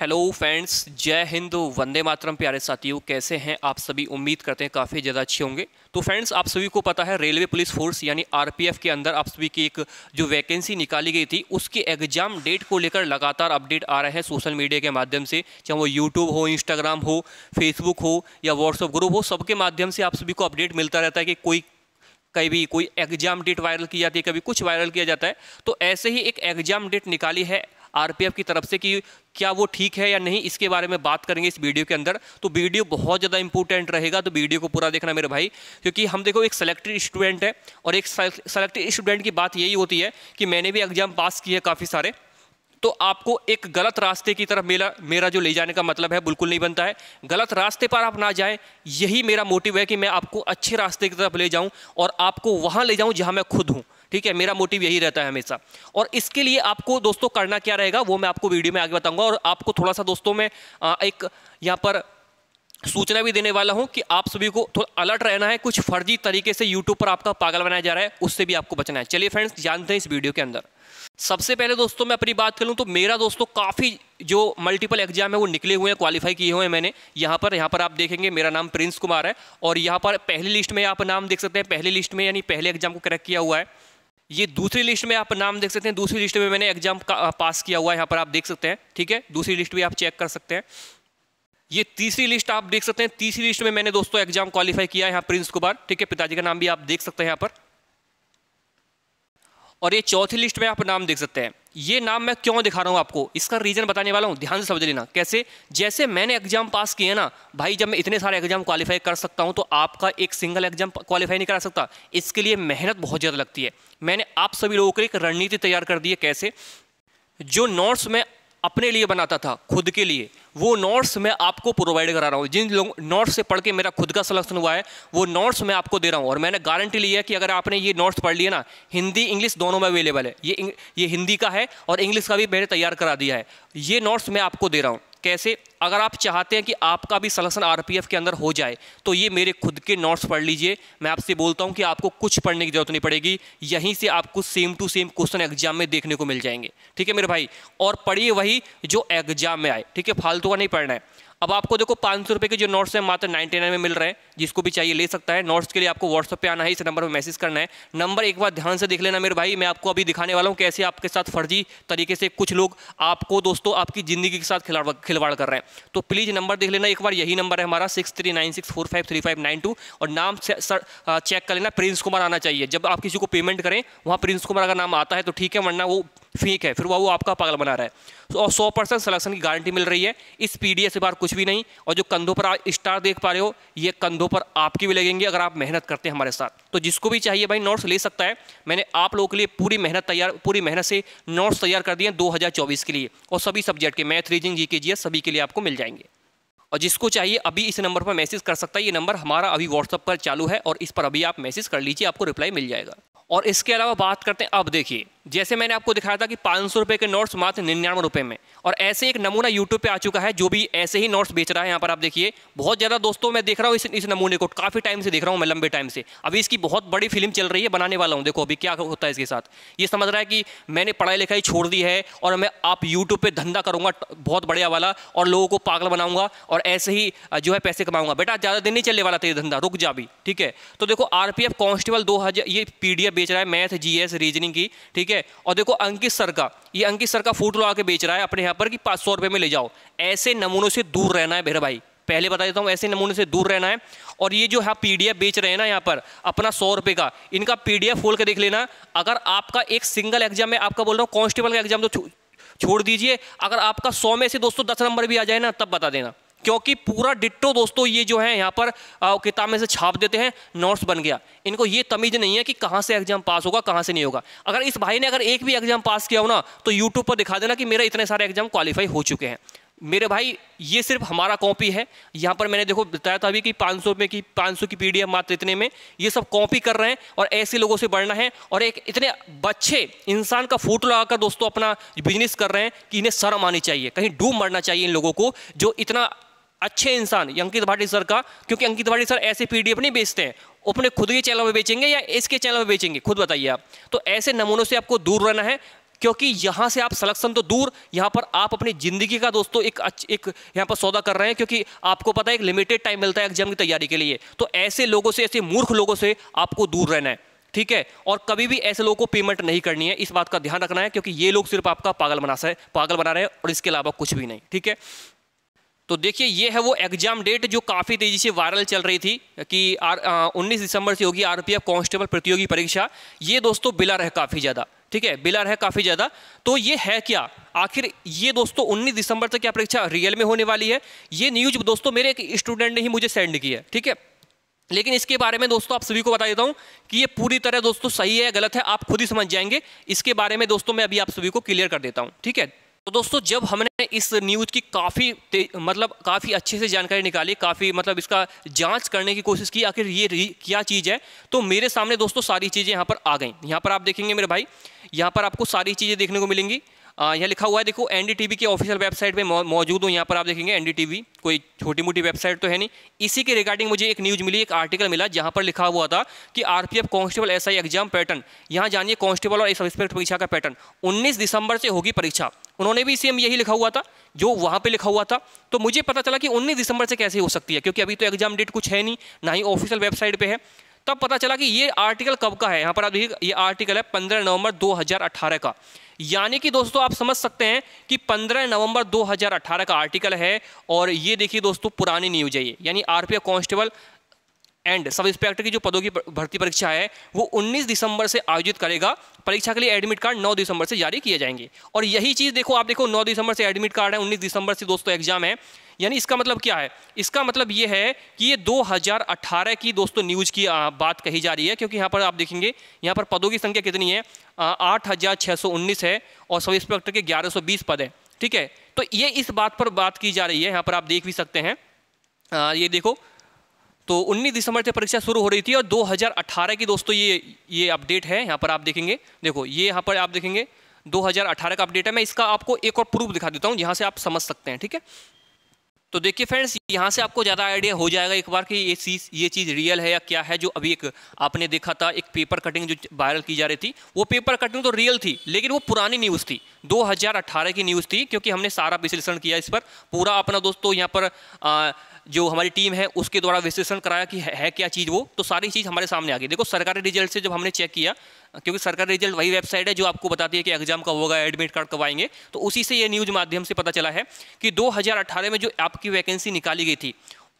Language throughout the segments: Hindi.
हेलो फ्रेंड्स जय हिंद वंदे मातरम प्यारे साथियों कैसे हैं आप सभी उम्मीद करते हैं काफ़ी ज़्यादा अच्छे होंगे तो फ्रेंड्स आप सभी को पता है रेलवे पुलिस फोर्स यानी आरपीएफ के अंदर आप सभी की एक जो वैकेंसी निकाली गई थी उसके एग्जाम डेट को लेकर लगातार अपडेट आ रहे हैं सोशल मीडिया के माध्यम से चाहे वो यूट्यूब हो इंस्टाग्राम हो फेसबुक हो या व्हाट्सअप ग्रुप हो सबके माध्यम से आप सभी को अपडेट मिलता रहता है कि कोई कभी भी कोई एग्जाम डेट वायरल की जाती है कभी कुछ वायरल किया जाता है तो ऐसे ही एक एग्जाम डेट निकाली है आरपीएफ की तरफ से कि क्या वो ठीक है या नहीं इसके बारे में बात करेंगे इस वीडियो के अंदर तो वीडियो बहुत ज़्यादा इंपॉर्टेंट रहेगा तो वीडियो को पूरा देखना मेरे भाई क्योंकि हम देखो एक सेलेक्टेड स्टूडेंट है और एक सेलेक्टेड स्टूडेंट की बात यही होती है कि मैंने भी एग्जाम पास किए काफ़ी सारे तो आपको एक गलत रास्ते की तरफ मेरा मेरा जो ले जाने का मतलब है बिल्कुल नहीं बनता है गलत रास्ते पर आप ना जाएं यही मेरा मोटिव है कि मैं आपको अच्छे रास्ते की तरफ ले जाऊं और आपको वहां ले जाऊं जहां मैं खुद हूं ठीक है मेरा मोटिव यही रहता है हमेशा और इसके लिए आपको दोस्तों करना क्या रहेगा वो मैं आपको वीडियो में आगे बताऊंगा और आपको थोड़ा सा दोस्तों में एक यहाँ पर सूचना भी देने वाला हूं कि आप सभी को थोड़ा अलर्ट रहना है कुछ फर्जी तरीके से यूट्यूब पर आपका पागल बनाया जा रहा है उससे भी आपको बचना है चलिए फ्रेंड्स जानते हैं इस वीडियो के अंदर सबसे पहले दोस्तों मैं अपनी बात करूं तो मेरा दोस्तों काफ़ी जो मल्टीपल एग्जाम है वो निकले हुए हैं क्वालिफाई किए हुए हैं मैंने यहाँ पर यहाँ पर आप देखेंगे मेरा नाम प्रिंस कुमार है और यहाँ पर पहली लिस्ट में आप नाम देख सकते हैं पहली लिस्ट में यानी पहले एग्जाम को क्रैक किया हुआ है ये दूसरी लिस्ट में आप नाम देख सकते हैं दूसरी लिस्ट में मैंने एग्जाम पास किया हुआ है यहाँ पर आप देख सकते हैं ठीक है दूसरी लिस्ट भी आप चेक कर सकते हैं ये तीसरी लिस्ट आप देख सकते हैं तीसरी लिस्ट में मैंने दोस्तों एग्जाम क्वालिफाई किया है यहाँ प्रिंस कुमार ठीक है पिताजी का नाम भी आप देख सकते हैं यहाँ पर और ये चौथी लिस्ट में आप नाम देख सकते हैं ये नाम मैं क्यों दिखा रहा हूँ आपको इसका रीज़न बताने वाला हूँ ध्यान से समझ लेना कैसे जैसे मैंने एग्जाम पास किए ना भाई जब मैं इतने सारे एग्जाम क्वालिफाई कर सकता हूँ तो आपका एक सिंगल एग्जाम क्वालिफाई नहीं करा सकता इसके लिए मेहनत बहुत ज़्यादा लगती है मैंने आप सभी लोगों के लिए एक रणनीति तैयार कर दी है कैसे जो नोट्स मैं अपने लिए बनाता था खुद के लिए वो नोट्स मैं आपको प्रोवाइड करा रहा हूँ जिन लोग नोट्स से पढ़ के मेरा खुद का सलेक्शन हुआ है वो नोट्स मैं आपको दे रहा हूँ और मैंने गारंटी ली है कि अगर आपने ये नोट्स पढ़ लिए ना हिंदी इंग्लिश दोनों में अवेलेबल है ये ये हिंदी का है और इंग्लिश का भी मैंने तैयार करा दिया है ये नोट्स मैं आपको दे रहा हूँ कैसे अगर आप चाहते हैं कि आपका भी सलेक्शन आर के अंदर हो जाए तो ये मेरे खुद के नोट्स पढ़ लीजिए मैं आपसे बोलता हूँ कि आपको कुछ पढ़ने की जरूरत नहीं पड़ेगी यहीं से आपको same to same question exam में देखने को मिल जाएंगे ठीक है मेरे भाई और पढ़िए वही जो एग्जाम में आए ठीक है फालतू फतवा तो नहीं पड़ना है अब आपको देखो पाँच सौ रुपये के जो नोट्स हैं मात्र नाइन्टी नाइन में मिल रहे हैं जिसको भी चाहिए ले सकता है नोट्स के लिए आपको व्हाट्सअप पे आना है इस नंबर पर मैसेज करना है नंबर एक बार ध्यान से देख लेना मेरे भाई मैं आपको अभी दिखाने वाला हूँ कैसे आपके साथ फर्जी तरीके से कुछ लोग आपको दोस्तों आपकी ज़िंदगी के साथ खिलवाड़ खिलवाड़ कर रहे हैं तो प्लीज़ नंबर देख लेना एक बार यही नंबर है हमारा सिक्स और नाम सर चेक कर लेना प्रिंस कुमार आना चाहिए जब आप किसी को पेमेंट करें वहाँ प्रिंस कुमार अगर नाम आता है तो ठीक है वरना वो फेक है फिर वह वो आपका पागल बना रहा है तो और सौ परसेंट सलेक्शन की गारंटी मिल रही है इस पी डी के बाहर कुछ भी नहीं और जो कंधों पर आप स्टार देख पा रहे हो ये कंधों पर आपकी भी लगेंगे अगर आप मेहनत करते हैं हमारे साथ तो जिसको भी चाहिए भाई नोट्स ले सकता है मैंने आप लोगों के लिए पूरी मेहनत तैयार पूरी मेहनत से नोट्स तैयार कर दिए हैं दो के लिए और सभी सब्जेक्ट के मैथ रीजिंग जी के सभी के लिए आपको मिल जाएंगे और जिसको चाहिए अभी इस नंबर पर मैसेज कर सकता है ये नंबर हमारा अभी व्हाट्सअप पर चालू है और इस पर अभी आप मैसेज कर लीजिए आपको रिप्लाई मिल जाएगा और इसके अलावा बात करते हैं अब देखिए जैसे मैंने आपको दिखाया था कि पाँच सौ के नोट्स मात्र निन्यानवे रुपये में और ऐसे एक नमूना यूट्यूब पे आ चुका है जो भी ऐसे ही नोट्स बेच रहा है यहाँ पर आप देखिए बहुत ज़्यादा दोस्तों मैं देख रहा हूँ इस इस नमूने को काफ़ी टाइम से देख रहा हूँ मैं लंबे टाइम से अभी इसकी बहुत बड़ी फिल्म चल रही है बनाने वाला हूँ देखो अभी क्या होता है इसके साथ ये समझ रहा है कि मैंने पढ़ाई लिखाई छोड़ दी है और मैं आप यूट्यूब पर धंधा करूँगा बहुत बढ़िया वाला और लोगों को पागल बनाऊँगा और ऐसे ही जो है पैसे कमाऊँगा बेटा ज़्यादा दिन नहीं चलने वाला था ये धंधा रुक जा भी ठीक है तो देखो आर कांस्टेबल दो ये पी बेच रहा है मैथ जी रीजनिंग की ठीक है है और देखो अंकित सर का ये अंकित सर का फोटो लगा के बेच रहा है अपने यहाँ पर कि पाँच सौ रुपये में ले जाओ ऐसे नमूनों से दूर रहना है भैर भाई पहले बता देता हूँ ऐसे नमूने से दूर रहना है और ये जो है पी बेच रहे हैं ना यहाँ पर अपना सौ रुपये का इनका पी डी खोल के देख लेना अगर आपका एक सिंगल एग्जाम में आपका बोल रहा हूँ कॉन्स्टेबल का एग्जाम तो छोड़ दीजिए अगर आपका सौ में से दोस्तों दस नंबर भी आ जाए ना तब बता देना क्योंकि पूरा डिट्टो दोस्तों ये जो है यहाँ पर किताब में से छाप देते हैं नोट्स बन गया इनको ये तमीज नहीं है कि कहाँ से एग्जाम पास होगा कहाँ से नहीं होगा अगर इस भाई ने अगर एक भी एग्जाम पास किया हो ना तो यूट्यूब पर दिखा देना कि मेरे इतने सारे एग्जाम क्वालिफाई हो चुके हैं मेरे भाई ये सिर्फ हमारा कॉपी है यहाँ पर मैंने देखो बताया था अभी कि 500 में की 500 की पीडीएफ मात्र इतने में ये सब कॉपी कर रहे हैं और ऐसे लोगों से बढ़ना है और एक इतने बच्चे इंसान का फोटो लगाकर दोस्तों अपना बिजनेस कर रहे हैं कि इन्हें शर्म आनी चाहिए कहीं डूब मरना चाहिए इन लोगों को जो इतना अच्छे इंसान अंकित भाटी सर का क्योंकि अंकित भाटी सर ऐसे पीडीएफ नहीं बेचते हैं अपने खुद के चैनल में बेचेंगे या इसके चैनल में बेचेंगे खुद बताइए आप तो ऐसे नमूनों से आपको दूर रहना है क्योंकि यहाँ से आप सलेक्शन तो दूर यहाँ पर आप अपनी ज़िंदगी का दोस्तों एक एक यहाँ पर सौदा कर रहे हैं क्योंकि आपको पता है एक लिमिटेड टाइम मिलता है एग्जाम की तैयारी के लिए तो ऐसे लोगों से ऐसे मूर्ख लोगों से आपको दूर रहना है ठीक है और कभी भी ऐसे लोगों को पेमेंट नहीं करनी है इस बात का ध्यान रखना है क्योंकि ये लोग सिर्फ आपका पागल बना पागल बना रहे हैं और इसके अलावा कुछ भी नहीं ठीक है तो देखिए ये है वो एग्जाम डेट जो काफ़ी तेज़ी से वायरल चल रही थी कि आर उन्नीस दिसंबर से होगी आरपीएफ कांस्टेबल प्रतियोगी परीक्षा ये दोस्तों बिलर है काफ़ी ज़्यादा ठीक है बिलर है काफ़ी ज़्यादा तो ये है क्या आखिर ये दोस्तों 19 दिसंबर तक क्या परीक्षा रियल में होने वाली है ये न्यूज दोस्तों मेरे एक स्टूडेंट ने ही मुझे सेंड की है ठीक है लेकिन इसके बारे में दोस्तों आप सभी को बता देता हूं कि ये पूरी तरह दोस्तों सही है गलत है आप खुद ही समझ जाएंगे इसके बारे में दोस्तों मैं अभी आप सभी को क्लियर कर देता हूं ठीक है तो दोस्तों जब हमने इस न्यूज़ की काफ़ी मतलब काफ़ी अच्छे से जानकारी निकाली काफ़ी मतलब इसका जांच करने की कोशिश की आखिर ये क्या चीज़ है तो मेरे सामने दोस्तों सारी चीज़ें यहाँ पर आ गई यहाँ पर आप देखेंगे मेरे भाई यहाँ पर आपको सारी चीज़ें देखने को मिलेंगी यहाँ लिखा हुआ है देखो एन एनडीटीवी की ऑफिशियल वेबसाइट पे मौजूद हूँ यहाँ पर आप देखेंगे वी कोई छोटी मोटी वेबसाइट तो है नहीं इसी के रिगार्डिंग मुझे एक न्यूज़ मिली एक आर्टिकल मिला जहाँ पर लिखा हुआ था कि आरपीएफ कांस्टेबल आई एग्जाम पैटर्न यहाँ जानिए कांस्टेबल और सब इंस्पेक्टर परीक्षा का पैटर्न उन्नीस दिसंबर से होगी परीक्षा उन्होंने भी सेम यही लिखा हुआ था जो वहाँ पर लिखा हुआ था तो मुझे पता चला कि उन्नीस दिसंबर से कैसे हो सकती है क्योंकि अभी तो एग्जाम डेट कुछ है नहीं ना ही ऑफिशियल वेबसाइट पर है तब पता चला कि ये आर्टिकल कब का है यहाँ पर आप देखिए ये आर्टिकल है पंद्रह नवंबर 2018 का यानी कि दोस्तों आप समझ सकते हैं कि 15 नवंबर 2018 का आर्टिकल है और ये देखिए दोस्तों पुरानी न्यूज है ये यानी RPF constable and sub inspector की जो पदों की भर्ती परीक्षा है वो 19 दिसंबर से आयोजित करेगा परीक्षा के लिए एडमिट कार्ड 9 दिसंबर से जारी किए जाएंगे और यही चीज़ देखो आप देखो 9 दिसंबर से एडमिट कार्ड है 19 दिसंबर से दोस्तों एग्जाम है यानी इसका मतलब क्या है इसका मतलब ये है कि ये 2018 की दोस्तों न्यूज की बात कही जा रही है क्योंकि यहाँ पर आप देखेंगे यहाँ पर पदों की संख्या कितनी है आठ है और सब इंस्पेक्टर के ग्यारह पद हैं ठीक है तो ये इस बात पर बात की जा रही है यहाँ पर आप देख भी सकते हैं ये देखो तो 19 दिसंबर से परीक्षा शुरू हो रही थी और 2018 की दोस्तों ये ये अपडेट है यहाँ पर आप देखेंगे देखो ये यहाँ पर आप देखेंगे 2018 का अपडेट है मैं इसका आपको एक और प्रूफ दिखा देता हूँ यहाँ से आप समझ सकते हैं ठीक है तो देखिए फ्रेंड्स यहाँ से आपको ज़्यादा आइडिया हो जाएगा एक बार कि ये चीज़ ये चीज़ रियल है या क्या है जो अभी एक आपने देखा था एक पेपर कटिंग जो वायरल की जा रही थी वो पेपर कटिंग तो रियल थी लेकिन वो पुरानी न्यूज़ थी 2018 की न्यूज़ थी क्योंकि हमने सारा विश्लेषण किया इस पर पूरा अपना दोस्तों यहाँ पर आ, जो हमारी टीम है उसके द्वारा विश्लेषण कराया कि है, है क्या चीज़ वो तो सारी चीज़ हमारे सामने आ गई देखो सरकारी रिजल्ट से जब हमने चेक किया क्योंकि सरकारी रिजल्ट वही वेबसाइट है जो आपको बताती है कि एग्जाम कब होगा एडमिट कार्ड कब आएंगे तो उसी से ये न्यूज़ माध्यम से पता चला है कि दो में जो आपकी वैकेंसी निकाली गई थी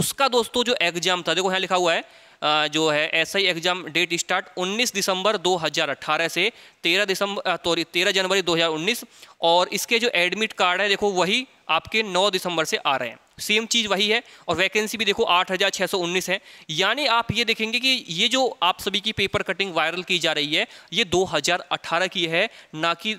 उसका दोस्तों जो एग्जाम था देखो यहाँ लिखा हुआ है जो है एसआई एग्जाम डेट स्टार्ट 19 दिसंबर 2018 से 13 दिसंबर सॉरी 13 जनवरी 2019 और इसके जो एडमिट कार्ड है देखो वही आपके 9 दिसंबर से आ रहे हैं सेम चीज़ वही है और वैकेंसी भी देखो 8,619 है यानी आप ये देखेंगे कि ये जो आप सभी की पेपर कटिंग वायरल की जा रही है ये 2018 की है ना कि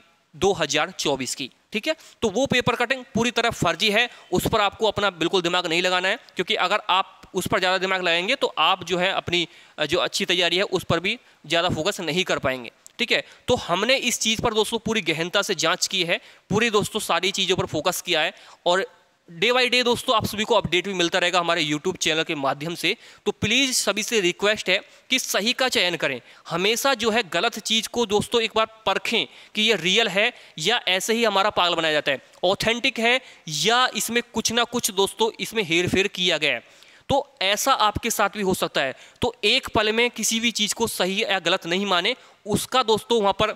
2024 की ठीक है तो वो पेपर कटिंग पूरी तरह फर्जी है उस पर आपको अपना बिल्कुल दिमाग नहीं लगाना है क्योंकि अगर आप उस पर ज़्यादा दिमाग लगाएंगे तो आप जो है अपनी जो अच्छी तैयारी है उस पर भी ज़्यादा फोकस नहीं कर पाएंगे ठीक है तो हमने इस चीज़ पर दोस्तों पूरी गहनता से जांच की है पूरी दोस्तों सारी चीज़ों पर फोकस किया है और डे बाय डे दोस्तों आप सभी को अपडेट भी मिलता रहेगा हमारे यूट्यूब चैनल के माध्यम से तो प्लीज़ सभी से रिक्वेस्ट है कि सही का चयन करें हमेशा जो है गलत चीज़ को दोस्तों एक बार परखें कि ये रियल है या ऐसे ही हमारा पागल बनाया जाता है ऑथेंटिक है या इसमें कुछ ना कुछ दोस्तों इसमें हेर फेर किया गया है तो ऐसा आपके साथ भी हो सकता है तो एक पल में किसी भी चीज़ को सही या गलत नहीं माने उसका दोस्तों वहाँ पर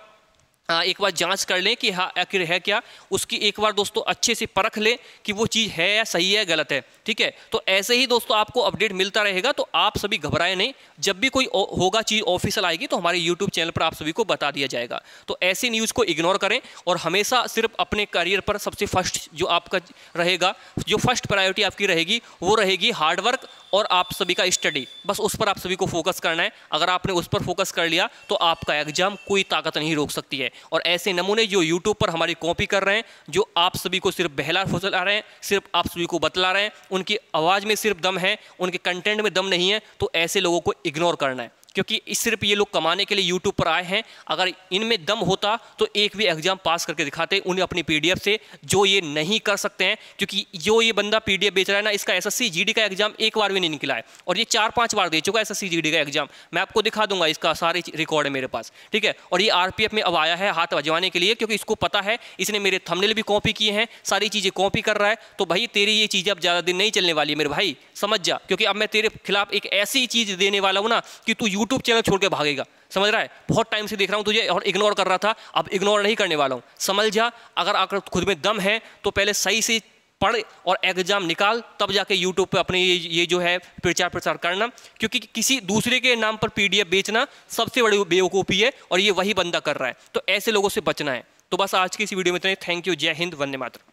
हाँ, एक बार जांच कर लें कि हाँ आखिर है क्या उसकी एक बार दोस्तों अच्छे से परख लें कि वो चीज़ है या सही है गलत है ठीक है तो ऐसे ही दोस्तों आपको अपडेट मिलता रहेगा तो आप सभी घबराए नहीं जब भी कोई होगा चीज़ ऑफिशियल आएगी तो हमारे यूट्यूब चैनल पर आप सभी को बता दिया जाएगा तो ऐसी न्यूज़ को इग्नोर करें और हमेशा सिर्फ अपने करियर पर सबसे फर्स्ट जो आपका रहेगा जो फर्स्ट प्रायोरिटी आपकी रहेगी वो रहेगी हार्डवर्क और आप सभी का स्टडी बस उस पर आप सभी को फोकस करना है अगर आपने उस पर फोकस कर लिया तो आपका एग्जाम कोई ताकत नहीं रोक सकती है और ऐसे नमूने जो यूट्यूब पर हमारी कॉपी कर रहे हैं जो आप सभी को सिर्फ बहला फुसल आ रहे हैं सिर्फ आप सभी को बतला रहे हैं उनकी आवाज़ में सिर्फ दम है उनके कंटेंट में दम नहीं है तो ऐसे लोगों को इग्नोर करना है क्योंकि इस सिर्फ ये लोग कमाने के लिए यूट्यूब पर आए हैं अगर इनमें दम होता तो एक भी एग्जाम पास करके दिखाते उन्हें अपनी पीडीएफ से जो ये नहीं कर सकते हैं क्योंकि जो ये बंदा पीडीएफ बेच रहा है ना इसका एस एस का एग्जाम एक बार भी नहीं निकला है और ये चार पाँच बार दे चुका है एस एस का एग्जाम मैं आपको दिखा दूंगा इसका सारे रिकॉर्ड है मेरे पास ठीक है और ये आरपीएफ में अब आया है हाथ बजवाने के लिए क्योंकि इसको पता है इसने मेरे थमनेल भी कॉपी किए हैं सारी चीज़ें कॉपी कर रहा है तो भाई तेरी ये चीज़ अब ज़्यादा दिन नहीं चलने वाली है मेरे भाई समझ जा क्योंकि अब मैं तेरे खिलाफ एक ऐसी चीज़ देने वाला हूँ ना कि तू यूट्यूब चैनल छोड़ के भागेगा समझ रहा है बहुत टाइम से देख रहा हूँ तुझे और इग्नोर कर रहा था अब इग्नोर नहीं करने वाला हूँ समझ जा अगर आकर खुद में दम है तो पहले सही से पढ़ और एग्जाम निकाल तब जाके यूट्यूब पे अपने ये ये जो है प्रचार प्रसार करना क्योंकि किसी दूसरे के नाम पर पी बेचना सबसे बड़ी बेवकूफ़ी है और ये वही बंदा कर रहा है तो ऐसे लोगों से बचना है तो बस आज की इस वीडियो में इतने थैंक यू जय हिंद वंदे मातरम